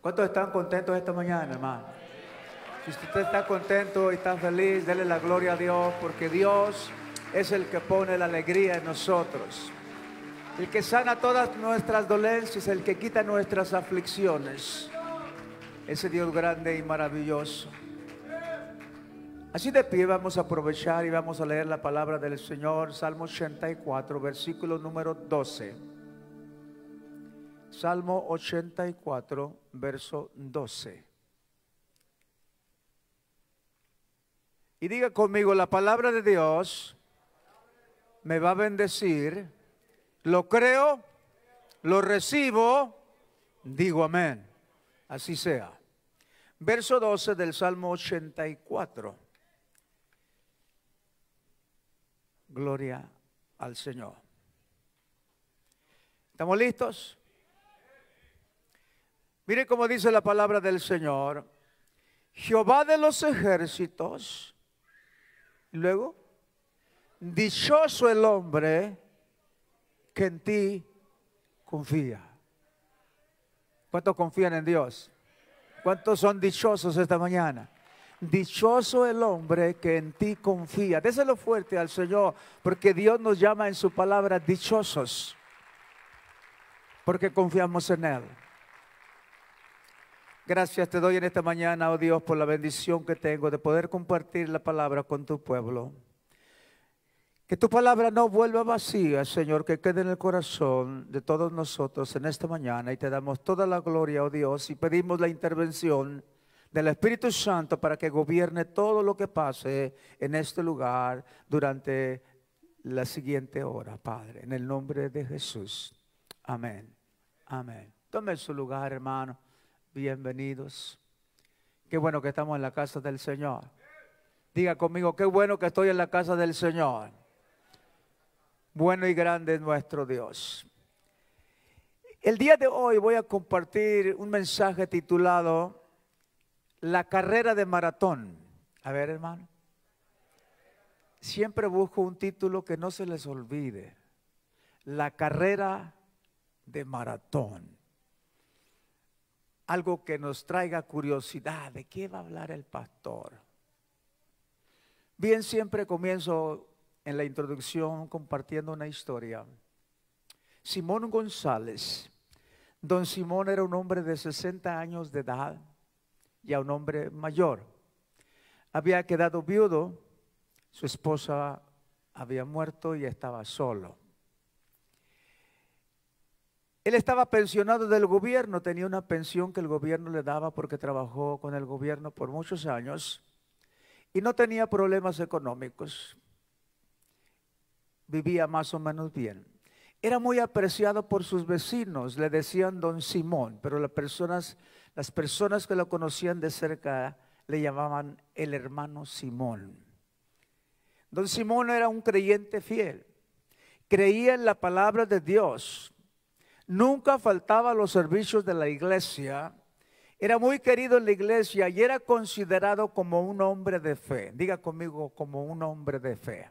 ¿Cuántos están contentos esta mañana, hermano? Si usted está contento y está feliz, dele la gloria a Dios, porque Dios es el que pone la alegría en nosotros. El que sana todas nuestras dolencias, el que quita nuestras aflicciones. Ese Dios grande y maravilloso. Así de pie vamos a aprovechar y vamos a leer la palabra del Señor, Salmo 84, versículo número 12. Salmo 84, verso 12. Y diga conmigo, la palabra de Dios me va a bendecir. Lo creo, lo recibo, digo amén. Así sea. Verso 12 del Salmo 84. Gloria al Señor. ¿Estamos listos? Mire cómo dice la palabra del Señor. Jehová de los ejércitos. Luego, dichoso el hombre que en ti confía. ¿Cuántos confían en Dios? ¿Cuántos son dichosos esta mañana? Dichoso el hombre que en ti confía. Déselo fuerte al Señor, porque Dios nos llama en su palabra dichosos, porque confiamos en Él. Gracias te doy en esta mañana, oh Dios, por la bendición que tengo de poder compartir la palabra con tu pueblo. Que tu palabra no vuelva vacía, Señor, que quede en el corazón de todos nosotros en esta mañana. Y te damos toda la gloria, oh Dios, y pedimos la intervención del Espíritu Santo para que gobierne todo lo que pase en este lugar durante la siguiente hora, Padre. En el nombre de Jesús. Amén. Amén. Tome su lugar, hermano bienvenidos. Qué bueno que estamos en la casa del Señor. Diga conmigo, qué bueno que estoy en la casa del Señor. Bueno y grande es nuestro Dios. El día de hoy voy a compartir un mensaje titulado La carrera de maratón. A ver, hermano. Siempre busco un título que no se les olvide. La carrera de maratón algo que nos traiga curiosidad. ¿De qué va a hablar el pastor? Bien, siempre comienzo en la introducción compartiendo una historia. Simón González. Don Simón era un hombre de 60 años de edad, ya un hombre mayor. Había quedado viudo, su esposa había muerto y estaba solo. Él estaba pensionado del gobierno, tenía una pensión que el gobierno le daba porque trabajó con el gobierno por muchos años y no tenía problemas económicos. Vivía más o menos bien. Era muy apreciado por sus vecinos, le decían don Simón, pero las personas, las personas que lo conocían de cerca le llamaban el hermano Simón. Don Simón era un creyente fiel, creía en la palabra de Dios Nunca faltaba los servicios de la iglesia. Era muy querido en la iglesia y era considerado como un hombre de fe. Diga conmigo, como un hombre de fe.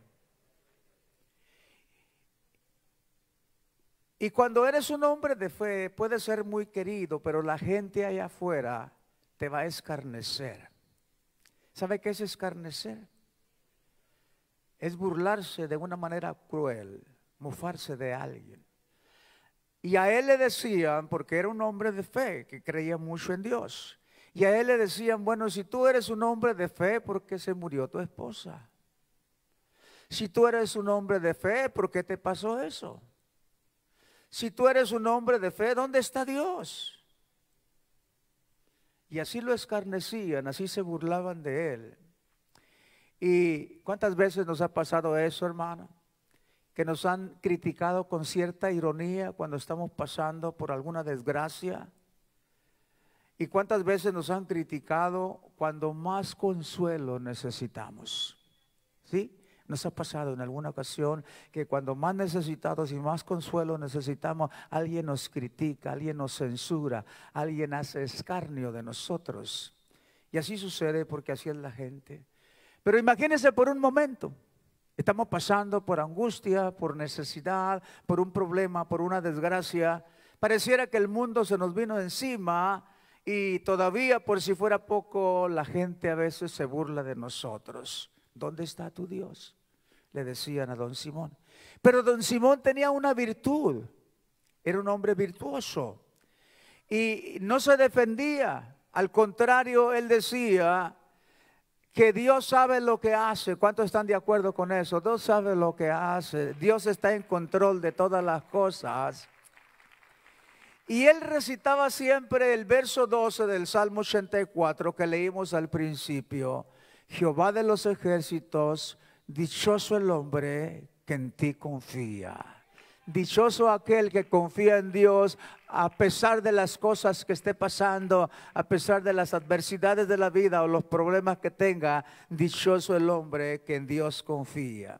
Y cuando eres un hombre de fe, puedes ser muy querido, pero la gente allá afuera te va a escarnecer. ¿Sabe qué es escarnecer? Es burlarse de una manera cruel, mofarse de alguien. Y a él le decían, porque era un hombre de fe, que creía mucho en Dios. Y a él le decían, bueno, si tú eres un hombre de fe, ¿por qué se murió tu esposa? Si tú eres un hombre de fe, ¿por qué te pasó eso? Si tú eres un hombre de fe, ¿dónde está Dios? Y así lo escarnecían, así se burlaban de él. ¿Y cuántas veces nos ha pasado eso, hermano? que nos han criticado con cierta ironía cuando estamos pasando por alguna desgracia. ¿Y cuántas veces nos han criticado cuando más consuelo necesitamos? ¿Sí? Nos ha pasado en alguna ocasión que cuando más necesitados y más consuelo necesitamos, alguien nos critica, alguien nos censura, alguien hace escarnio de nosotros. Y así sucede porque así es la gente. Pero imagínense por un momento, estamos pasando por angustia, por necesidad, por un problema, por una desgracia. Pareciera que el mundo se nos vino encima y todavía por si fuera poco la gente a veces se burla de nosotros. ¿Dónde está tu Dios? Le decían a don Simón. Pero don Simón tenía una virtud. Era un hombre virtuoso. Y no se defendía. Al contrario, él decía, que Dios sabe lo que hace. ¿Cuántos están de acuerdo con eso? Dios sabe lo que hace. Dios está en control de todas las cosas. Y él recitaba siempre el verso 12 del Salmo 84 que leímos al principio. Jehová de los ejércitos, dichoso el hombre que en ti confía. Dichoso aquel que confía en Dios a pesar de las cosas que esté pasando, a pesar de las adversidades de la vida o los problemas que tenga. Dichoso el hombre que en Dios confía.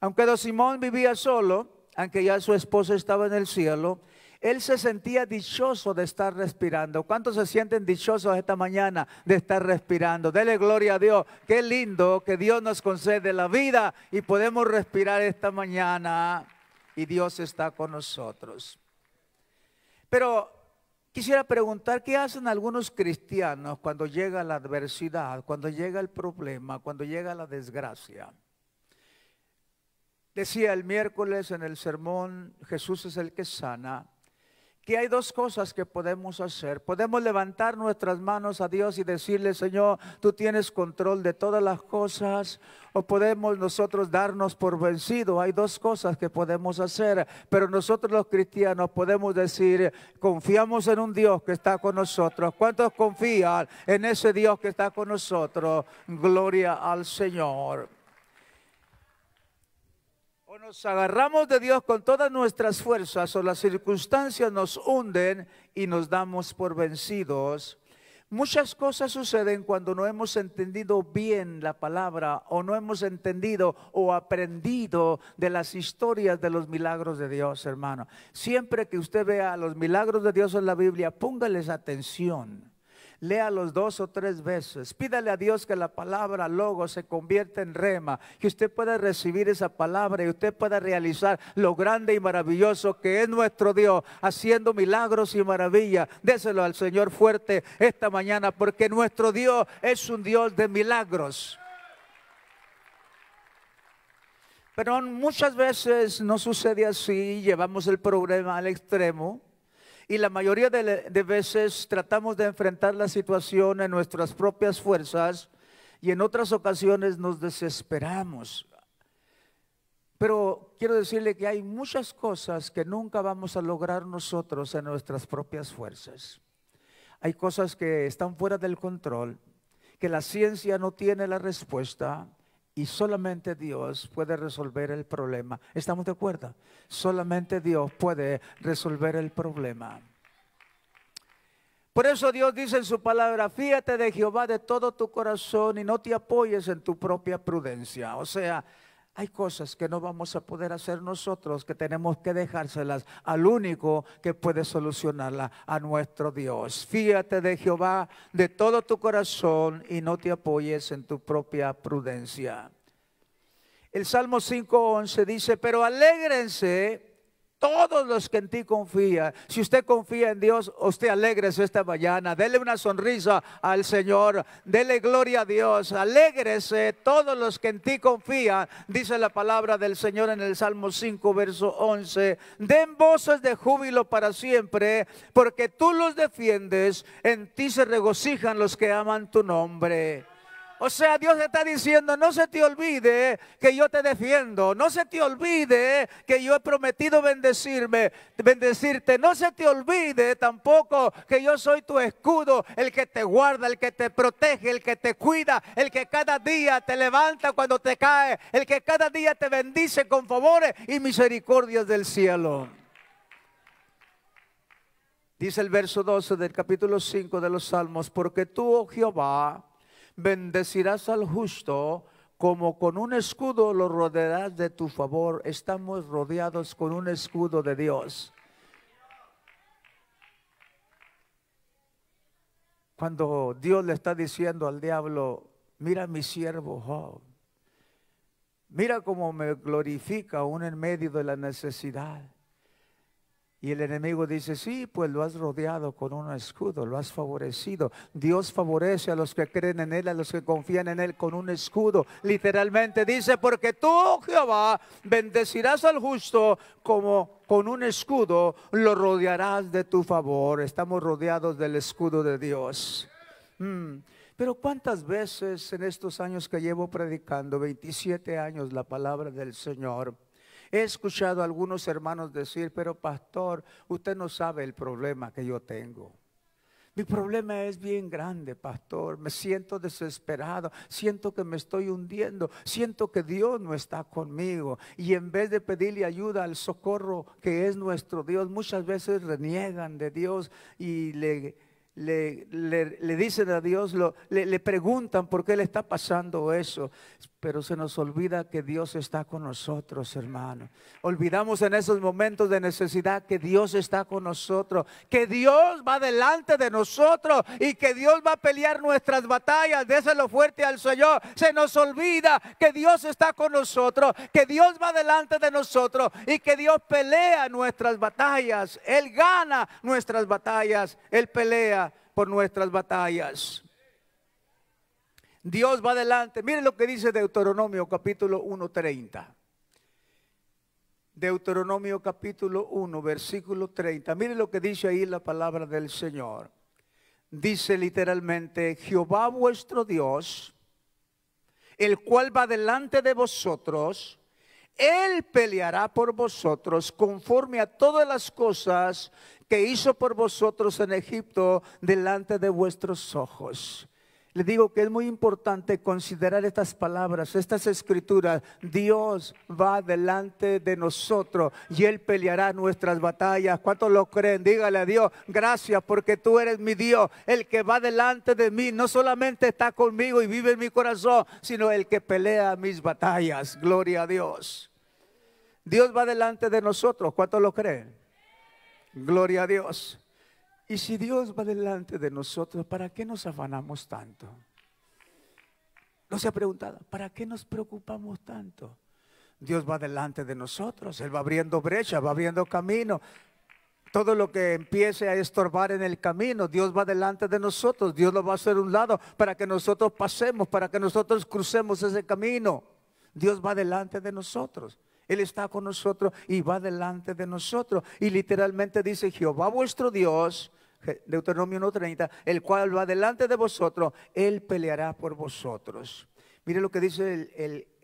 Aunque Don Simón vivía solo, aunque ya su esposa estaba en el cielo, él se sentía dichoso de estar respirando. ¿Cuántos se sienten dichosos esta mañana de estar respirando? Dele gloria a Dios. Qué lindo que Dios nos concede la vida y podemos respirar esta mañana y Dios está con nosotros. Pero quisiera preguntar, ¿qué hacen algunos cristianos cuando llega la adversidad, cuando llega el problema, cuando llega la desgracia? Decía el miércoles en el sermón, Jesús es el que sana que hay dos cosas que podemos hacer. Podemos levantar nuestras manos a Dios y decirle, Señor, tú tienes control de todas las cosas, o podemos nosotros darnos por vencido. Hay dos cosas que podemos hacer, pero nosotros los cristianos podemos decir, confiamos en un Dios que está con nosotros. ¿Cuántos confían en ese Dios que está con nosotros? Gloria al Señor nos agarramos de Dios con todas nuestras fuerzas o las circunstancias nos hunden y nos damos por vencidos. Muchas cosas suceden cuando no hemos entendido bien la palabra o no hemos entendido o aprendido de las historias de los milagros de Dios, hermano. Siempre que usted vea los milagros de Dios en la Biblia, póngales atención lea los dos o tres veces. Pídale a Dios que la palabra logo se convierta en rema, que usted pueda recibir esa palabra y usted pueda realizar lo grande y maravilloso que es nuestro Dios, haciendo milagros y maravillas. Déselo al Señor fuerte esta mañana, porque nuestro Dios es un Dios de milagros. Pero muchas veces no sucede así, llevamos el problema al extremo y la mayoría de, veces tratamos de enfrentar la situación en nuestras propias fuerzas y en otras ocasiones nos desesperamos. Pero quiero decirle que hay muchas cosas que nunca vamos a lograr nosotros en nuestras propias fuerzas. Hay cosas que están fuera del control, que la ciencia no tiene la respuesta, y solamente Dios puede resolver el problema. ¿Estamos de acuerdo? Solamente Dios puede resolver el problema. Por eso Dios dice en su palabra, fíjate de Jehová de todo tu corazón y no te apoyes en tu propia prudencia. O sea, hay cosas que no vamos a poder hacer nosotros, que tenemos que dejárselas al único que puede solucionarla, a nuestro Dios. Fíjate de Jehová de todo tu corazón y no te apoyes en tu propia prudencia el Salmo 5.11 dice, pero alégrense todos los que en ti confían. Si usted confía en Dios, usted alégrese esta mañana. Dele una sonrisa al Señor. Dele gloria a Dios. Alégrese todos los que en ti confían. Dice la palabra del Señor en el Salmo 5, verso 11. Den voces de júbilo para siempre, porque tú los defiendes. En ti se regocijan los que aman tu nombre. O sea, Dios está diciendo, no se te olvide que yo te defiendo, no se te olvide que yo he prometido bendecirme, bendecirte, no se te olvide tampoco que yo soy tu escudo, el que te guarda, el que te protege, el que te cuida, el que cada día te levanta cuando te cae, el que cada día te bendice con favores y misericordias del cielo. Dice el verso 12 del capítulo 5 de los Salmos, porque tú, oh Jehová, bendecirás al justo como con un escudo lo rodearás de tu favor. Estamos rodeados con un escudo de Dios. Cuando Dios le está diciendo al diablo, mira mi siervo Job, mira cómo me glorifica aún en medio de la necesidad. Y el enemigo dice, sí, pues lo has rodeado con un escudo, lo has favorecido. Dios favorece a los que creen en Él, a los que confían en Él con un escudo. Literalmente dice, porque tú, Jehová, bendecirás al justo como con un escudo, lo rodearás de tu favor. Estamos rodeados del escudo de Dios. Mm. Pero cuántas veces en estos años que llevo predicando, 27 años, la palabra del Señor, He escuchado a algunos hermanos decir, pero pastor, usted no sabe el problema que yo tengo. Mi problema es bien grande, pastor. Me siento desesperado, siento que me estoy hundiendo, siento que Dios no está conmigo. Y en vez de pedirle ayuda al socorro que es nuestro Dios, muchas veces reniegan de Dios y le le, le, dicen a Dios, lo, le, le preguntan por qué le está pasando eso, pero se nos olvida que Dios está con nosotros, hermano. Olvidamos en esos momentos de necesidad que Dios está con nosotros, que Dios va delante de nosotros y que Dios va a pelear nuestras batallas. Déselo fuerte al Señor. Se nos olvida que Dios está con nosotros, que Dios va delante de nosotros y que Dios pelea nuestras batallas. Él gana nuestras batallas, Él pelea por nuestras batallas. Dios va adelante. Miren lo que dice Deuteronomio capítulo 1.30. Deuteronomio capítulo 1, versículo 30. Miren lo que dice ahí la palabra del Señor. Dice literalmente, Jehová vuestro Dios, el cual va delante de vosotros él peleará por vosotros conforme a todas las cosas que hizo por vosotros en Egipto delante de vuestros ojos. Les digo que es muy importante considerar estas palabras, estas escrituras. Dios va delante de nosotros y Él peleará nuestras batallas. ¿Cuántos lo creen? Dígale a Dios, gracias porque tú eres mi Dios. El que va delante de mí no solamente está conmigo y vive en mi corazón, sino el que pelea mis batallas. Gloria a Dios. Dios va delante de nosotros. ¿Cuántos lo creen? Gloria a Dios. Y si Dios va delante de nosotros, ¿para qué nos afanamos tanto? No se ha preguntado, ¿para qué nos preocupamos tanto? Dios va delante de nosotros, Él va abriendo brecha, va abriendo camino. Todo lo que empiece a estorbar en el camino, Dios va delante de nosotros, Dios lo va a hacer un lado para que nosotros pasemos, para que nosotros crucemos ese camino. Dios va delante de nosotros. Él está con nosotros y va delante de nosotros. Y literalmente dice, Jehová vuestro Dios Deuteronomio 1.30, el cual va delante de vosotros, él peleará por vosotros. Mire lo que dice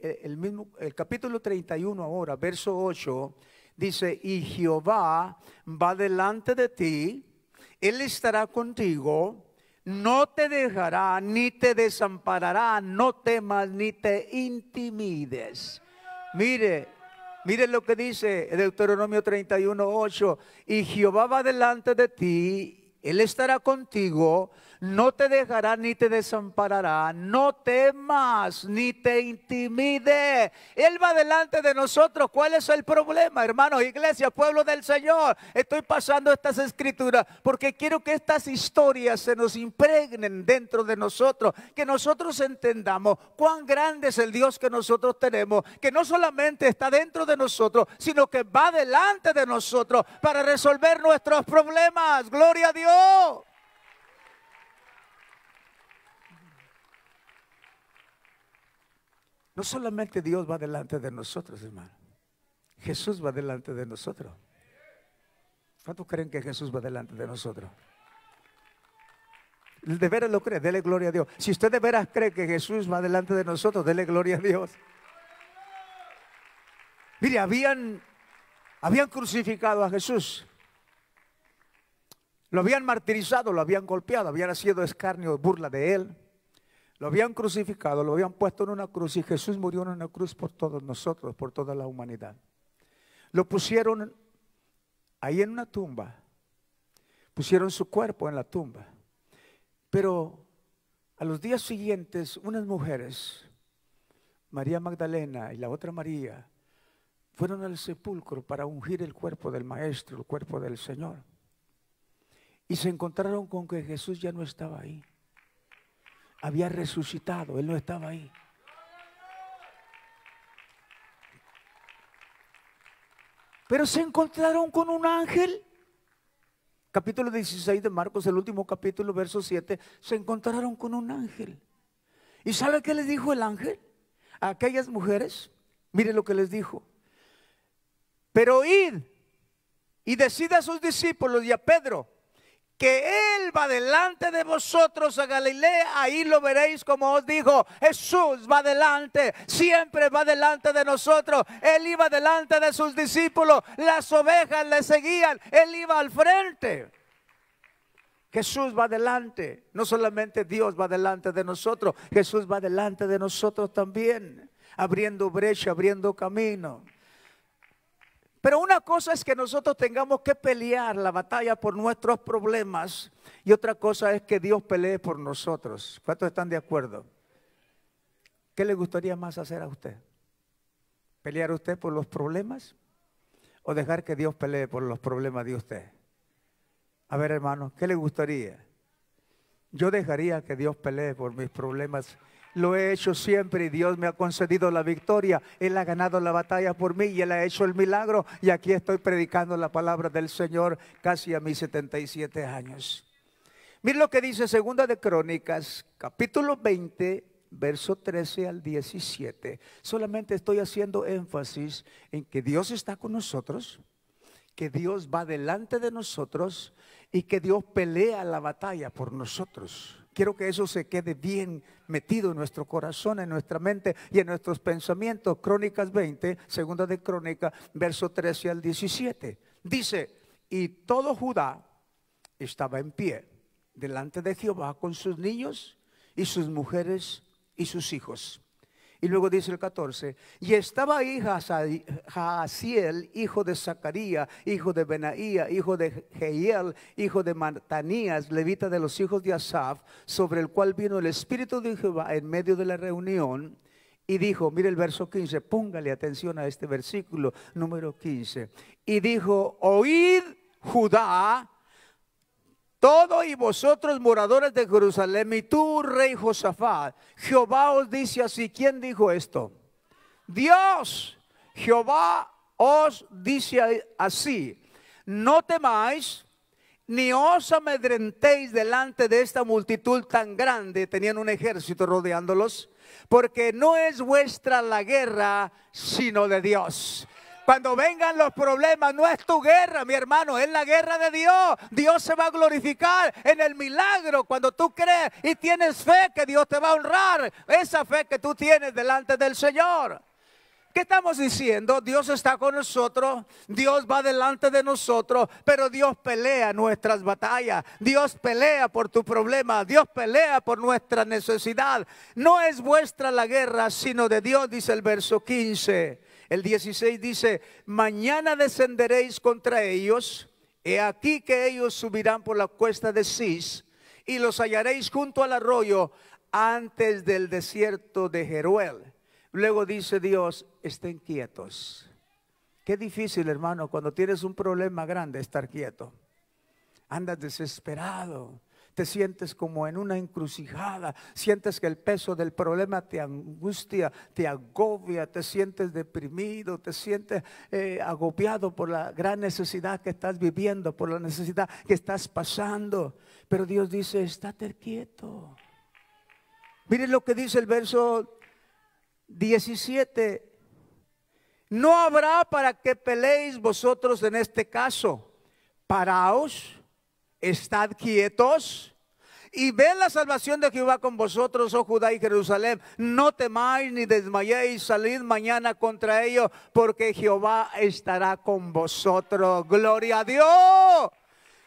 el, mismo, el capítulo 31 ahora, verso 8, dice, y Jehová va delante de ti, él estará contigo, no te dejará, ni te desamparará, no temas, ni te intimides. Mire, Mire lo que dice Deuteronomio 31, 8. Y Jehová va delante de ti él estará contigo no te dejará ni te desamparará, no temas ni te intimide. Él va delante de nosotros. ¿Cuál es el problema, hermanos, iglesia, pueblo del Señor? Estoy pasando estas escrituras porque quiero que estas historias se nos impregnen dentro de nosotros, que nosotros entendamos cuán grande es el Dios que nosotros tenemos, que no solamente está dentro de nosotros, sino que va delante de nosotros para resolver nuestros problemas. Gloria a Dios. No solamente Dios va delante de nosotros, hermano. Jesús va delante de nosotros. ¿Cuántos creen que Jesús va delante de nosotros? De veras lo cree, dele gloria a Dios. Si usted de veras cree que Jesús va delante de nosotros, dele gloria a Dios. Mire, habían, habían crucificado a Jesús. Lo habían martirizado, lo habían golpeado, habían sido escarnio, burla de él. Lo habían crucificado, lo habían puesto en una cruz y Jesús murió en una cruz por todos nosotros, por toda la humanidad. Lo pusieron ahí en una tumba. Pusieron su cuerpo en la tumba. Pero a los días siguientes, unas mujeres, María Magdalena y la otra María, fueron al sepulcro para ungir el cuerpo del Maestro, el cuerpo del Señor. Y se encontraron con que Jesús ya no estaba ahí había resucitado, él no estaba ahí. Pero se encontraron con un ángel. Capítulo 16 de Marcos, el último capítulo, verso 7. Se encontraron con un ángel. ¿Y sabe qué les dijo el ángel? A aquellas mujeres, mire lo que les dijo. Pero id y decid a sus discípulos y a Pedro que Él va delante de vosotros a Galilea, ahí lo veréis como os dijo, Jesús va delante, siempre va delante de nosotros, Él iba delante de sus discípulos, las ovejas le seguían, Él iba al frente. Jesús va delante, no solamente Dios va delante de nosotros, Jesús va delante de nosotros también, abriendo brecha, abriendo camino. Pero una cosa es que nosotros tengamos que pelear la batalla por nuestros problemas y otra cosa es que Dios pelee por nosotros. ¿Cuántos están de acuerdo? ¿Qué le gustaría más hacer a usted? ¿Pelear usted por los problemas o dejar que Dios pelee por los problemas de usted? A ver, hermano, ¿qué le gustaría? Yo dejaría que Dios pelee por mis problemas lo he hecho siempre y Dios me ha concedido la victoria. Él ha ganado la batalla por mí y Él ha hecho el milagro. Y aquí estoy predicando la palabra del Señor casi a mis 77 años. Miren lo que dice Segunda de Crónicas, capítulo 20, verso 13 al 17. Solamente estoy haciendo énfasis en que Dios está con nosotros, que Dios va delante de nosotros y que Dios pelea la batalla por nosotros. Quiero que eso se quede bien metido en nuestro corazón, en nuestra mente y en nuestros pensamientos. Crónicas 20, segunda de Crónica, verso 13 al 17. Dice, y todo Judá estaba en pie delante de Jehová con sus niños y sus mujeres y sus hijos. Y luego dice el 14, y estaba ahí Jaasiel, hijo de Zacarías, hijo de Benaía, hijo de Geiel, hijo de Matanías, levita de los hijos de Asaf, sobre el cual vino el Espíritu de Jehová en medio de la reunión. Y dijo, mire el verso 15, póngale atención a este versículo número 15. Y dijo, oíd Judá todo y vosotros moradores de Jerusalén, y tú, rey Josafat, Jehová os dice así, ¿quién dijo esto? Dios, Jehová os dice así, no temáis, ni os amedrentéis delante de esta multitud tan grande, tenían un ejército rodeándolos, porque no es vuestra la guerra, sino de Dios. Cuando vengan los problemas, no es tu guerra, mi hermano, es la guerra de Dios. Dios se va a glorificar en el milagro cuando tú crees y tienes fe que Dios te va a honrar. Esa fe que tú tienes delante del Señor. ¿Qué estamos diciendo? Dios está con nosotros, Dios va delante de nosotros, pero Dios pelea nuestras batallas, Dios pelea por tu problema, Dios pelea por nuestra necesidad. No es vuestra la guerra, sino de Dios, dice el verso 15. El 16 dice, mañana descenderéis contra ellos, he aquí que ellos subirán por la cuesta de Cis, y los hallaréis junto al arroyo antes del desierto de Jeruel. Luego dice Dios, estén quietos. Qué difícil, hermano, cuando tienes un problema grande estar quieto. Andas desesperado, te sientes como en una encrucijada, sientes que el peso del problema te angustia, te agobia, te sientes deprimido, te sientes eh, agobiado por la gran necesidad que estás viviendo, por la necesidad que estás pasando. Pero Dios dice, estate quieto. Miren lo que dice el verso 17. No habrá para que peleéis vosotros en este caso. Paraos estad quietos y ven la salvación de Jehová con vosotros, oh Judá y Jerusalén. No temáis ni desmayéis, salid mañana contra ellos, porque Jehová estará con vosotros. Gloria a Dios.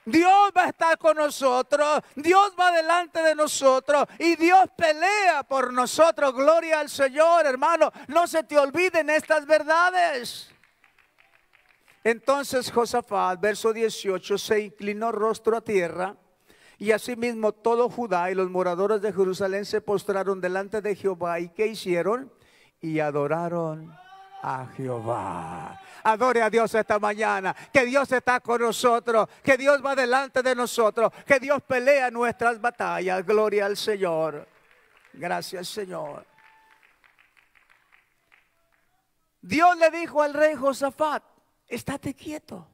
Dios va a estar con nosotros, Dios va delante de nosotros y Dios pelea por nosotros. Gloria al Señor, hermano. No se te olviden estas verdades. Entonces Josafat, verso 18, se inclinó rostro a tierra y asimismo todo Judá y los moradores de Jerusalén se postraron delante de Jehová. ¿Y qué hicieron? Y adoraron a Jehová. Adore a Dios esta mañana, que Dios está con nosotros, que Dios va delante de nosotros, que Dios pelea nuestras batallas. Gloria al Señor. Gracias Señor. Dios le dijo al rey Josafat, estate quieto,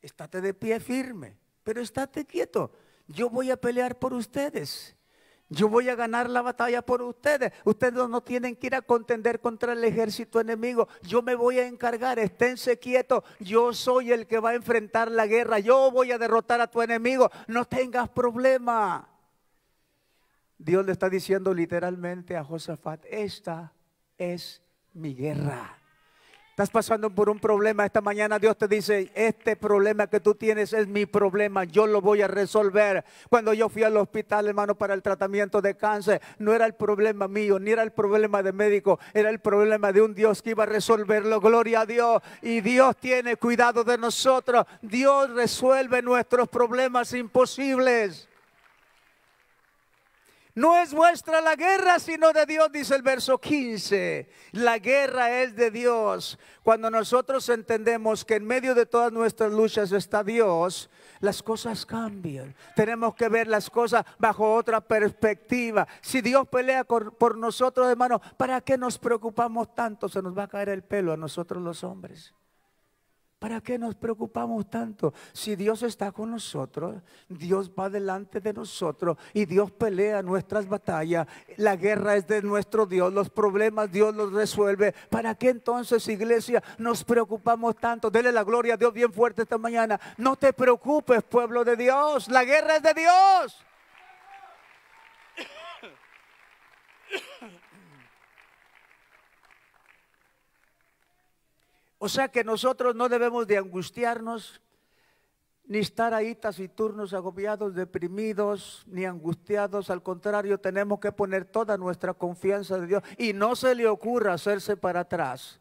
estate de pie firme, pero estate quieto. Yo voy a pelear por ustedes. Yo voy a ganar la batalla por ustedes. Ustedes no tienen que ir a contender contra el ejército enemigo. Yo me voy a encargar. Esténse quietos. Yo soy el que va a enfrentar la guerra. Yo voy a derrotar a tu enemigo. No tengas problema. Dios le está diciendo literalmente a Josafat, esta es mi guerra. Estás pasando por un problema. Esta mañana Dios te dice, este problema que tú tienes es mi problema, yo lo voy a resolver. Cuando yo fui al hospital, hermano, para el tratamiento de cáncer, no era el problema mío, ni era el problema de médico, era el problema de un Dios que iba a resolverlo. Gloria a Dios. Y Dios tiene cuidado de nosotros. Dios resuelve nuestros problemas imposibles. No es vuestra la guerra, sino de Dios, dice el verso 15. La guerra es de Dios. Cuando nosotros entendemos que en medio de todas nuestras luchas está Dios, las cosas cambian. Tenemos que ver las cosas bajo otra perspectiva. Si Dios pelea por nosotros, hermano, ¿para qué nos preocupamos tanto? Se nos va a caer el pelo a nosotros los hombres. ¿Para qué nos preocupamos tanto? Si Dios está con nosotros, Dios va delante de nosotros y Dios pelea nuestras batallas. La guerra es de nuestro Dios, los problemas Dios los resuelve. ¿Para qué entonces, iglesia, nos preocupamos tanto? Dele la gloria a Dios bien fuerte esta mañana. No te preocupes, pueblo de Dios, la guerra es de Dios. O sea que nosotros no debemos de angustiarnos, ni estar ahí taciturnos, agobiados, deprimidos, ni angustiados. Al contrario, tenemos que poner toda nuestra confianza en Dios. Y no se le ocurra hacerse para atrás,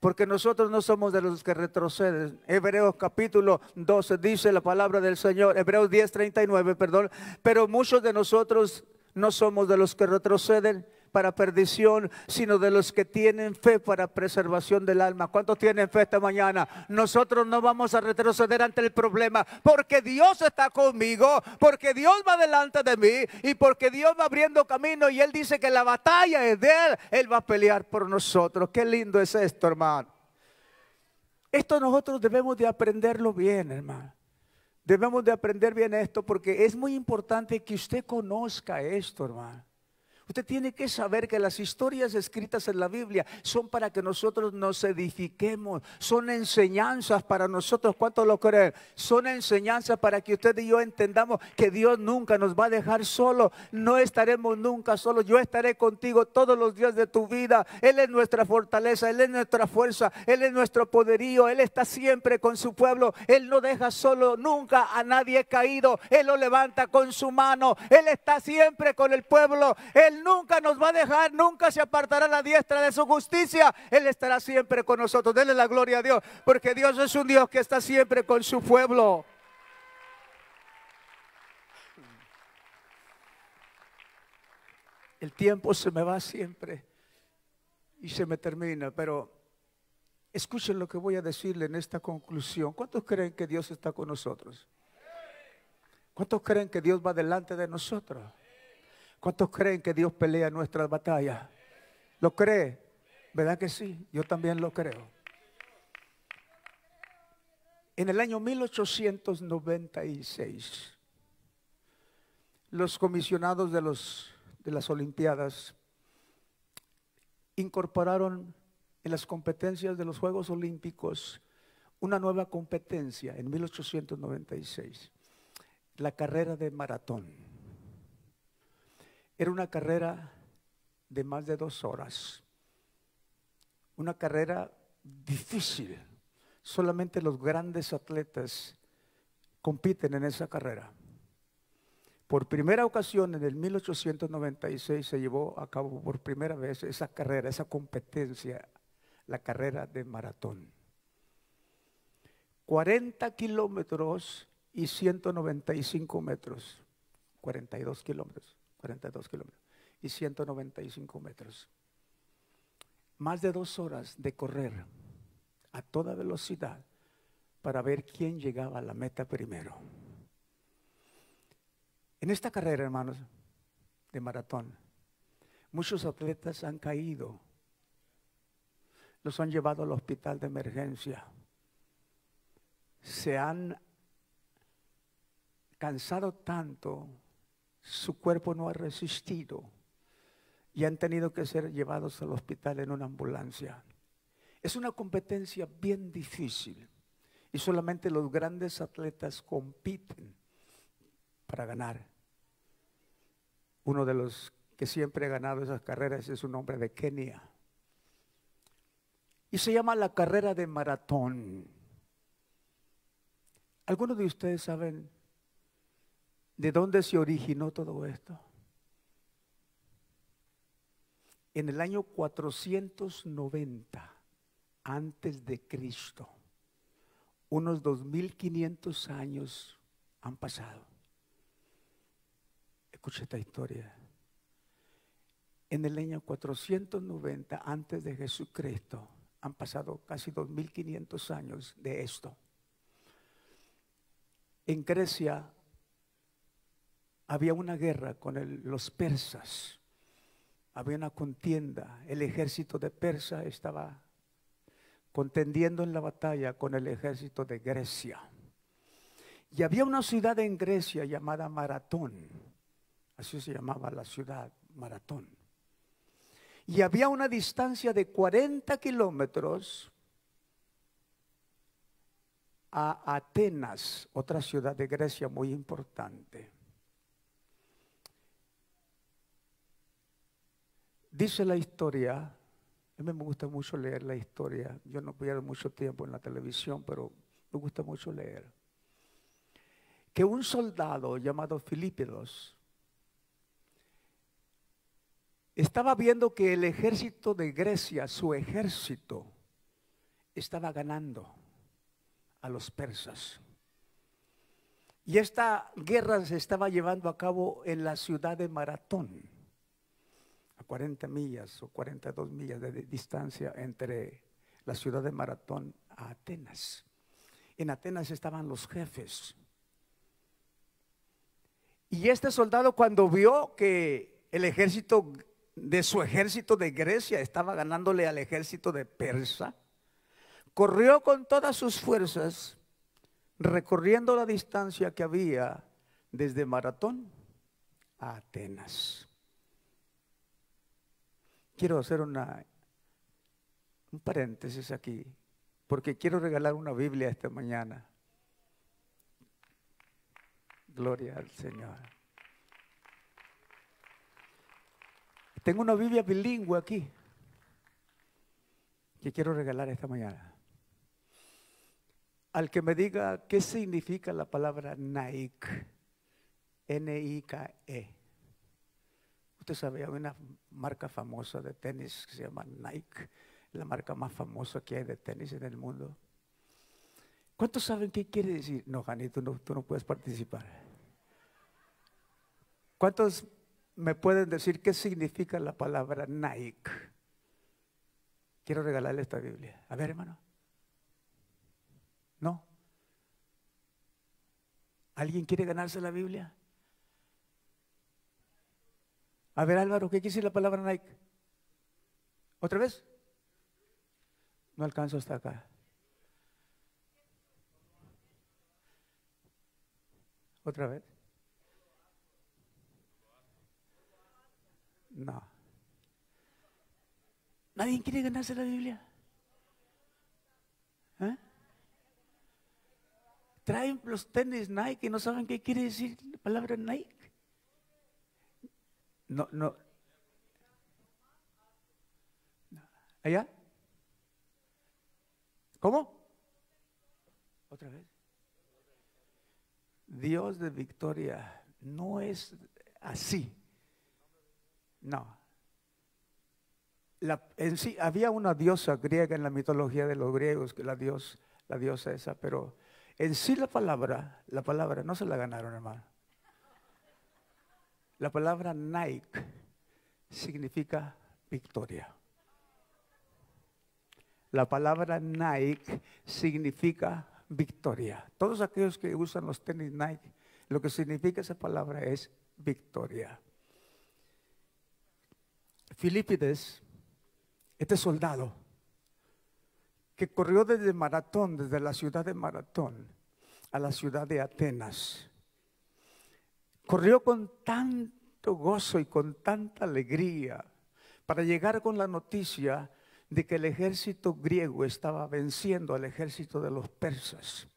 porque nosotros no somos de los que retroceden. Hebreos capítulo 12 dice la palabra del Señor, Hebreos 10, 39, perdón. Pero muchos de nosotros no somos de los que retroceden para perdición, sino de los que tienen fe para preservación del alma. ¿Cuántos tienen fe esta mañana? Nosotros no vamos a retroceder ante el problema, porque Dios está conmigo, porque Dios va delante de mí y porque Dios va abriendo camino y Él dice que la batalla es de Él, Él va a pelear por nosotros. Qué lindo es esto, hermano. Esto nosotros debemos de aprenderlo bien, hermano. Debemos de aprender bien esto porque es muy importante que usted conozca esto, hermano. Usted tiene que saber que las historias escritas en la Biblia son para que nosotros nos edifiquemos, son enseñanzas para nosotros, cuánto lo creen? Son enseñanzas para que usted y yo entendamos que Dios nunca nos va a dejar solo, no estaremos nunca solos, yo estaré contigo todos los días de tu vida, Él es nuestra fortaleza, Él es nuestra fuerza, Él es nuestro poderío, Él está siempre con su pueblo, Él no deja solo nunca a nadie caído, Él lo levanta con su mano, Él está siempre con el pueblo, Él nunca nos va a dejar, nunca se apartará la diestra de su justicia. Él estará siempre con nosotros. Denle la gloria a Dios, porque Dios es un Dios que está siempre con su pueblo. El tiempo se me va siempre y se me termina, pero escuchen lo que voy a decirle en esta conclusión. ¿Cuántos creen que Dios está con nosotros? ¿Cuántos creen que Dios va delante de nosotros? ¿Cuántos creen que Dios pelea nuestras batallas? ¿Lo cree? ¿Verdad que sí? Yo también lo creo. En el año 1896, los comisionados de, los, de las Olimpiadas incorporaron en las competencias de los Juegos Olímpicos una nueva competencia en 1896, la carrera de maratón. Era una carrera de más de dos horas, una carrera difícil. Solamente los grandes atletas compiten en esa carrera. Por primera ocasión, en el 1896, se llevó a cabo por primera vez esa carrera, esa competencia, la carrera de maratón. 40 kilómetros y 195 metros, 42 kilómetros. 42 kilómetros, y 195 metros. Más de dos horas de correr a toda velocidad para ver quién llegaba a la meta primero. En esta carrera, hermanos, de maratón, muchos atletas han caído, los han llevado al hospital de emergencia, se han cansado tanto su cuerpo no ha resistido y han tenido que ser llevados al hospital en una ambulancia. Es una competencia bien difícil y solamente los grandes atletas compiten para ganar. Uno de los que siempre ha ganado esas carreras es un hombre de Kenia. Y se llama la carrera de maratón. ¿Algunos de ustedes saben ¿De dónde se originó todo esto? En el año 490 antes de Cristo, unos 2500 años han pasado. Escucha esta historia. En el año 490 antes de Jesucristo han pasado casi 2500 años de esto. En Grecia había una guerra con los persas, había una contienda, el ejército de Persa estaba contendiendo en la batalla con el ejército de Grecia. Y había una ciudad en Grecia llamada Maratón, así se llamaba la ciudad, Maratón. Y había una distancia de 40 kilómetros a Atenas, otra ciudad de Grecia muy importante. Dice la historia, a mí me gusta mucho leer la historia, yo no pierdo mucho tiempo en la televisión, pero me gusta mucho leer, que un soldado llamado Filipidos estaba viendo que el ejército de Grecia, su ejército, estaba ganando a los persas. Y esta guerra se estaba llevando a cabo en la ciudad de Maratón a 40 millas o 42 millas de distancia entre la ciudad de Maratón a Atenas. En Atenas estaban los jefes. Y este soldado cuando vio que el ejército de su ejército de Grecia estaba ganándole al ejército de Persa, corrió con todas sus fuerzas, recorriendo la distancia que había desde Maratón a Atenas quiero hacer una, un paréntesis aquí, porque quiero regalar una Biblia esta mañana. Gloria al Señor. Tengo una Biblia bilingüe aquí que quiero regalar esta mañana. Al que me diga qué significa la palabra Nike, N-I-K-E había una marca famosa de tenis que se llama Nike, la marca más famosa que hay de tenis en el mundo. ¿Cuántos saben qué quiere decir? No, Jani, tú no, tú no puedes participar. ¿Cuántos me pueden decir qué significa la palabra Nike? Quiero regalarle esta Biblia. A ver, hermano. ¿No? ¿Alguien quiere ganarse la Biblia? A ver, Álvaro, ¿qué decir la palabra Nike? ¿Otra vez? No alcanzo hasta acá. ¿Otra vez? No. ¿Nadie quiere ganarse la Biblia? ¿Eh? Traen los tenis Nike y no saben qué quiere decir la palabra Nike. No, no. ¿Allá? ¿Cómo? ¿Otra vez? Dios de victoria no es así. No. La, en sí, había una diosa griega en la mitología de los griegos, que la, dios, la diosa esa, pero en sí la palabra, la palabra no se la ganaron, hermano. La palabra Nike significa victoria. La palabra Nike significa victoria. Todos aquellos que usan los tenis Nike, lo que significa esa palabra es victoria. Filipides, este soldado que corrió desde Maratón, desde la ciudad de Maratón, a la ciudad de Atenas, corrió con tanto gozo y con tanta alegría para llegar con la noticia de que el ejército griego estaba venciendo al ejército de los persas.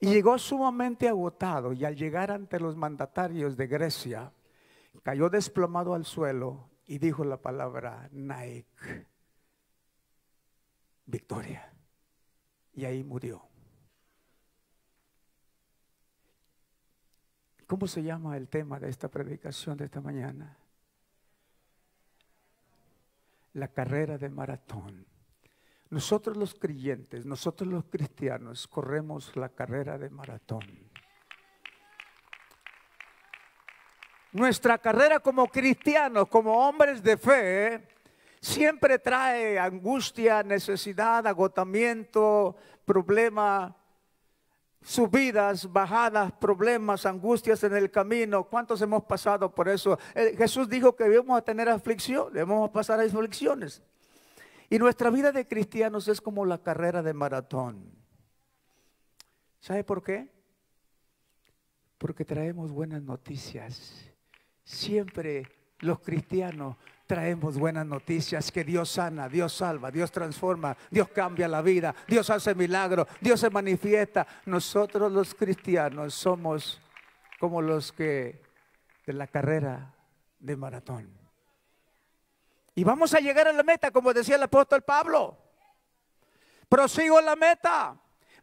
Y llegó sumamente agotado y al llegar ante los mandatarios de Grecia, cayó desplomado al suelo y dijo la palabra Naik, victoria. Y ahí murió. ¿Cómo se llama el tema de esta predicación de esta mañana? La carrera de maratón. Nosotros los creyentes, nosotros los cristianos, corremos la carrera de maratón. Nuestra carrera como cristianos, como hombres de fe, siempre trae angustia, necesidad, agotamiento, problema, subidas, bajadas, problemas, angustias en el camino. ¿Cuántos hemos pasado por eso? Eh, Jesús dijo que íbamos a tener aflicción, íbamos a pasar aflicciones. Y nuestra vida de cristianos es como la carrera de maratón. ¿Sabe por qué? Porque traemos buenas noticias. Siempre los cristianos traemos buenas noticias, que Dios sana, Dios salva, Dios transforma, Dios cambia la vida, Dios hace milagro, Dios se manifiesta. Nosotros los cristianos somos como los que de la carrera de maratón. Y vamos a llegar a la meta, como decía el apóstol Pablo. Prosigo la meta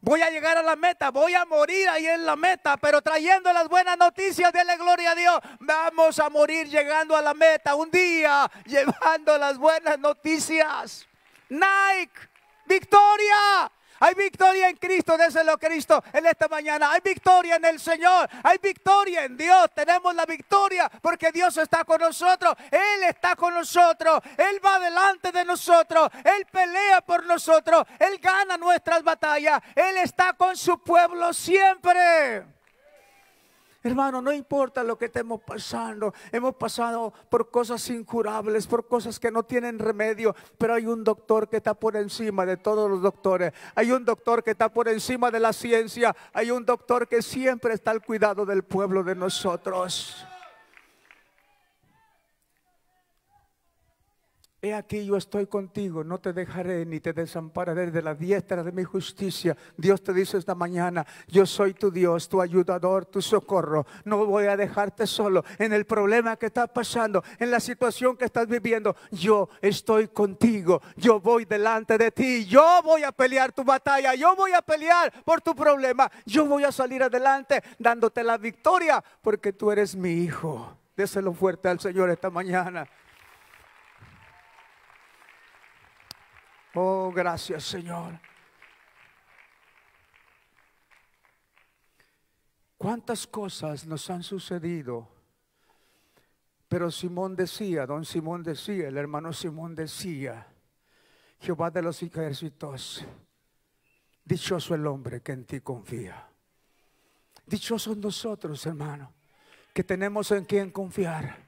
Voy a llegar a la meta, voy a morir ahí en la meta, pero trayendo las buenas noticias de la gloria a Dios. Vamos a morir llegando a la meta un día, llevando las buenas noticias. Nike, victoria. Hay victoria en Cristo, déselo Cristo en esta mañana. Hay victoria en el Señor. Hay victoria en Dios. Tenemos la victoria porque Dios está con nosotros. Él está con nosotros. Él va delante de nosotros. Él pelea por nosotros. Él gana nuestras batallas. Él está con su pueblo siempre. Hermano, no importa lo que estemos pasando. Hemos pasado por cosas incurables, por cosas que no tienen remedio, pero hay un doctor que está por encima de todos los doctores. Hay un doctor que está por encima de la ciencia. Hay un doctor que siempre está al cuidado del pueblo de nosotros. He aquí yo estoy contigo, no te dejaré ni te desampararé de la diestra de mi justicia. Dios te dice esta mañana, yo soy tu Dios, tu ayudador, tu socorro. No voy a dejarte solo en el problema que estás pasando, en la situación que estás viviendo. Yo estoy contigo, yo voy delante de ti, yo voy a pelear tu batalla, yo voy a pelear por tu problema, yo voy a salir adelante dándote la victoria porque tú eres mi hijo. Déselo fuerte al Señor esta mañana. Oh, gracias Señor. ¿Cuántas cosas nos han sucedido? Pero Simón decía, don Simón decía, el hermano Simón decía, Jehová de los ejércitos, dichoso el hombre que en ti confía. Dichosos nosotros, hermano, que tenemos en quien confiar.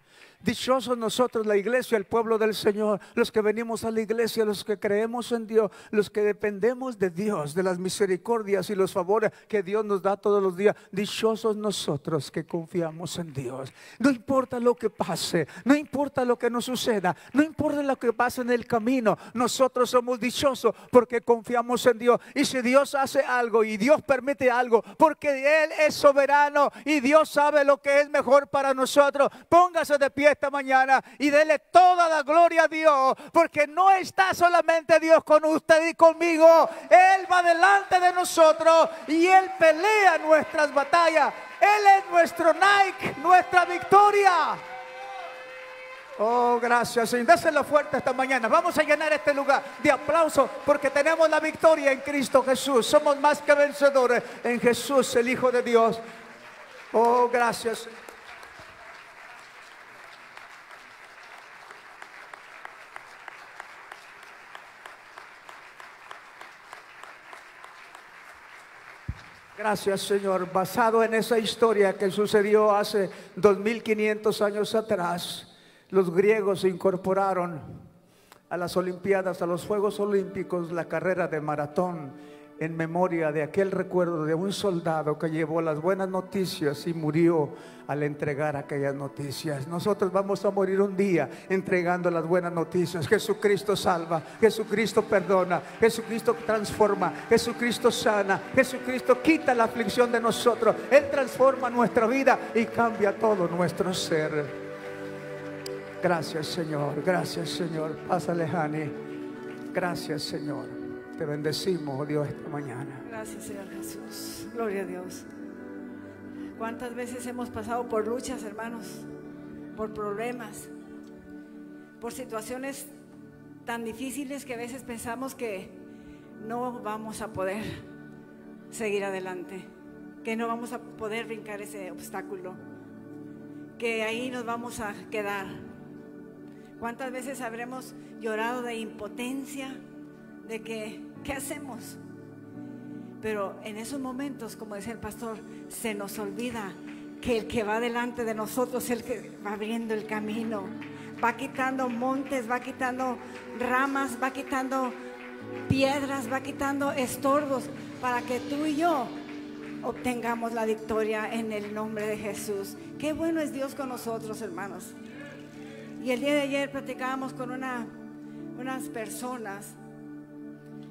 Dichosos nosotros, la iglesia, el pueblo del Señor, los que venimos a la iglesia, los que creemos en Dios, los que dependemos de Dios, de las misericordias y los favores que Dios nos da todos los días. Dichosos nosotros que confiamos en Dios. No importa lo que pase, no importa lo que nos suceda, no importa lo que pase en el camino, nosotros somos dichosos porque confiamos en Dios. Y si Dios hace algo y Dios permite algo, porque Él es soberano y Dios sabe lo que es mejor para nosotros, póngase de pie esta mañana y dele toda la gloria a Dios, porque no está solamente Dios con usted y conmigo, Él va delante de nosotros y Él pelea nuestras batallas. Él es nuestro Nike, nuestra victoria. Oh, gracias, Señor. la fuerte esta mañana. Vamos a llenar este lugar de aplauso porque tenemos la victoria en Cristo Jesús. Somos más que vencedores en Jesús, el Hijo de Dios. Oh, gracias, Gracias Señor, basado en esa historia que sucedió hace 2500 años atrás, los griegos incorporaron a las Olimpiadas, a los Juegos Olímpicos, la carrera de maratón en memoria de aquel recuerdo de un soldado que llevó las buenas noticias y murió al entregar aquellas noticias. Nosotros vamos a morir un día entregando las buenas noticias. Jesucristo salva, Jesucristo perdona, Jesucristo transforma, Jesucristo sana, Jesucristo quita la aflicción de nosotros. Él transforma nuestra vida y cambia todo nuestro ser. Gracias Señor, gracias Señor. Pásale, Hani. Gracias Señor. Te bendecimos, oh Dios, esta mañana. Gracias, Señor Jesús. Gloria a Dios. ¿Cuántas veces hemos pasado por luchas, hermanos? Por problemas, por situaciones tan difíciles que a veces pensamos que no vamos a poder seguir adelante, que no vamos a poder brincar ese obstáculo, que ahí nos vamos a quedar. ¿Cuántas veces habremos llorado de impotencia? de que, ¿qué hacemos? Pero en esos momentos, como decía el pastor, se nos olvida que el que va delante de nosotros es el que va abriendo el camino, va quitando montes, va quitando ramas, va quitando piedras, va quitando estorbos para que tú y yo obtengamos la victoria en el nombre de Jesús. Qué bueno es Dios con nosotros, hermanos. Y el día de ayer platicábamos con una, unas personas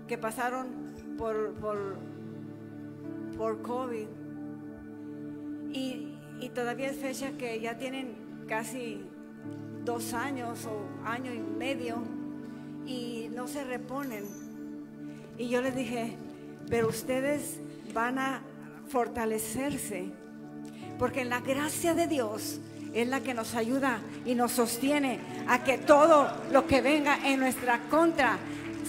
que pasaron por, por, por COVID. Y, todavía es fecha que ya tienen casi dos años o año y medio y no se reponen. Y yo les dije, pero ustedes van a fortalecerse, porque la gracia de Dios es la que nos ayuda y nos sostiene a que todo lo que venga en nuestra contra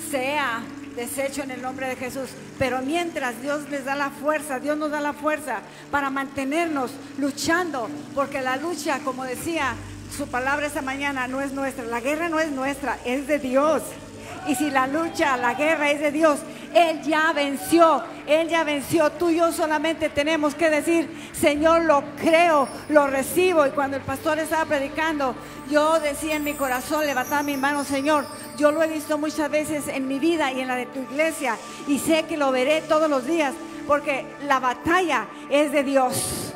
sea desecho en el nombre de Jesús. Pero mientras Dios les da la fuerza, Dios nos da la fuerza para mantenernos luchando, porque la lucha, como decía su palabra esta mañana, no es nuestra. La guerra no es nuestra, es de Dios. Y si la lucha, la guerra es de Dios, Él ya venció. Él ya venció, tú y yo solamente tenemos que decir, Señor, lo creo, lo recibo. Y cuando el pastor estaba predicando, yo decía en mi corazón, levantaba mi mano, Señor, yo lo he visto muchas veces en mi vida y en la de tu iglesia, y sé que lo veré todos los días, porque la batalla es de Dios.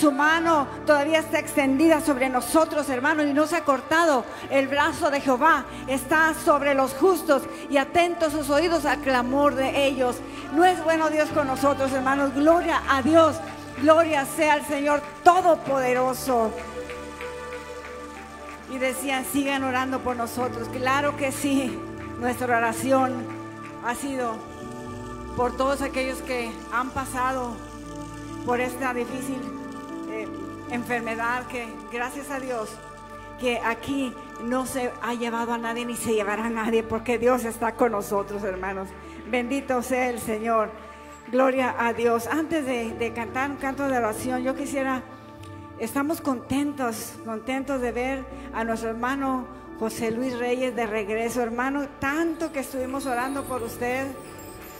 Su mano todavía está extendida sobre nosotros, hermanos y no se ha cortado. El brazo de Jehová está sobre los justos y atentos sus oídos al clamor de ellos. No es bueno Dios con nosotros, hermanos. Gloria a Dios. Gloria sea al Señor Todopoderoso. Y decían, sigan orando por nosotros. Claro que sí, nuestra oración ha sido por todos aquellos que han pasado por esta difícil enfermedad que gracias a Dios que aquí no se ha llevado a nadie ni se llevará a nadie porque Dios está con nosotros, hermanos. Bendito sea el Señor. Gloria a Dios. Antes de, cantar un canto de oración, yo quisiera, estamos contentos, contentos de ver a nuestro hermano José Luis Reyes de regreso, hermano. Tanto que estuvimos orando por usted,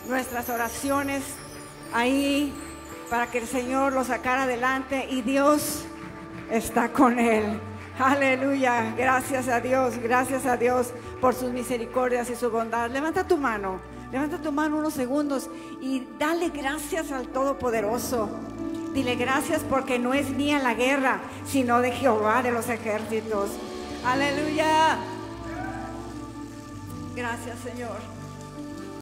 nuestras oraciones ahí para que el Señor lo sacara adelante y Dios está con él. Aleluya, gracias a Dios, gracias a Dios por sus misericordias y su bondad. Levanta tu mano, levanta tu mano unos segundos y dale gracias al Todopoderoso. Dile gracias porque no es mía la guerra, sino de Jehová de los ejércitos. Aleluya. Gracias, Señor.